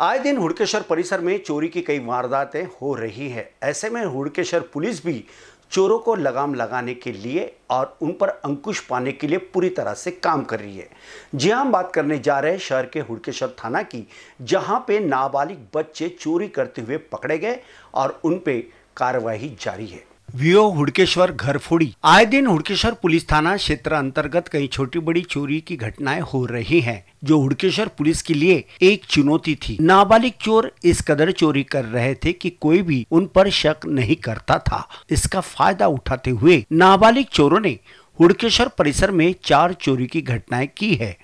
आए दिन हुड़केश्वर परिसर में चोरी की कई वारदातें हो रही है ऐसे में हुड़केश्वर पुलिस भी चोरों को लगाम लगाने के लिए और उन पर अंकुश पाने के लिए पूरी तरह से काम कर रही है जी हाँ, हम बात करने जा रहे हैं शहर के हुड़केश्वर थाना की जहां पे नाबालिग बच्चे चोरी करते हुए पकड़े गए और उन पर कार्रवाई जारी है वीओ हुड़केश्वर घर फोड़ी आए दिन हुड़केश्वर पुलिस थाना क्षेत्र अंतर्गत कई छोटी बड़ी चोरी की घटनाएं हो रही हैं, जो हुड़केश्वर पुलिस के लिए एक चुनौती थी नाबालिग चोर इस कदर चोरी कर रहे थे कि कोई भी उन पर शक नहीं करता था इसका फायदा उठाते हुए नाबालिग चोरों ने हुड़केश्वर परिसर में चार चोरी की घटनाएं की है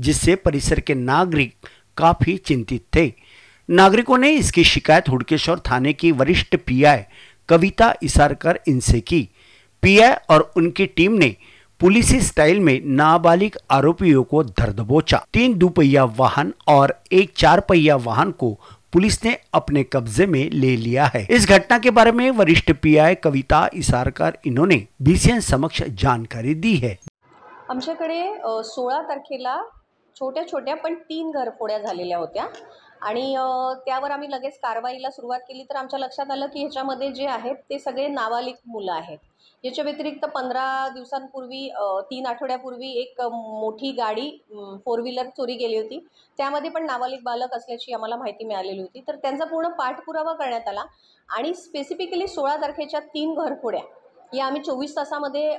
जिससे परिसर के नागरिक काफी चिंतित थे नागरिकों ने इसकी शिकायत हुड़केश्वर थाने की वरिष्ठ आई कविता इसारकर इनसे की पीआई और उनकी टीम ने पुलिसी स्टाइल में नाबालिग आरोपियों को धर दबोचा तीन दुपहिया वाहन और एक चार पहिया वाहन को पुलिस ने अपने कब्जे में ले लिया है इस घटना के बारे में वरिष्ठ पीआई कविता इसारकर इन्होंने बीसीएन समक्ष जानकारी दी है आमच्याकडे सोळा तारखेला छोट्या छोटे पीन तीन घरफोड्या होत्या आणि त्यावर आम्ही लगेच कारवाईला सुरुवात केली तर आमच्या लक्षात आलं की ह्याच्यामध्ये जे आहेत ते सगळे नावालिक मुलं आहेत याच्या व्यतिरिक्त पंधरा दिवसांपूर्वी तीन आठवड्यापूर्वी एक मोठी गाडी फोर व्हीलर चोरी गेली होती त्यामध्ये पण नावालिक बालक असल्याची आम्हाला माहिती मिळालेली होती तर त्यांचा पूर्ण पाठपुरावा करण्यात आला आणि स्पेसिफिकली सोळा तारखेच्या तीन घरफोड्या या आम्ही चोवीस तासामध्ये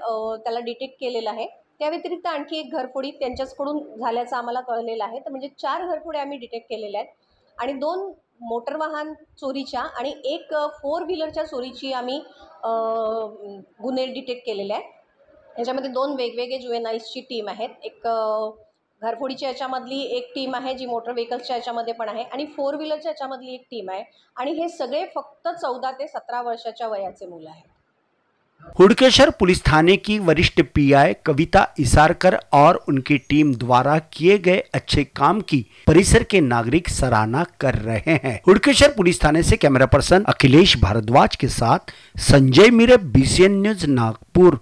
त्याला डिटेक्ट केलेलं आहे त्या व्यतिरिक्त आणखी एक घरफोडी त्यांच्याचकडून झाल्याचं आम्हाला कळलेलं आहे तर म्हणजे चार घरफोड्या आम्ही डिटेक्ट केलेल्या आहेत आणि दोन मोटर वाहन चोरीच्या आणि एक फोर व्हीलरच्या चोरीची आम्ही गुन्हे डिटेक्ट केलेले आहे ह्याच्यामध्ये दोन वेगवेगळे जुएनाईजची टीम आहेत एक घरफोडीच्या याच्यामधली एक टीम आहे जी मोटर व्हेकल्सच्या याच्यामध्ये पण आहे आणि फोर व्हीलरच्या याच्यामधली एक टीम आहे आणि हे सगळे फक्त चौदा ते सतरा वर्षाच्या वयाचे मुलं आहेत हुडकेश्वर पुलिस थाने की वरिष्ठ पीआई कविता इसारकर और उनकी टीम द्वारा किए गए अच्छे काम की परिसर के नागरिक सराहना कर रहे हैं हुडकेश्वर पुलिस थाने से कैमरा पर्सन अखिलेश भारद्वाज के साथ संजय मीरे बीसीएन न्यूज नागपुर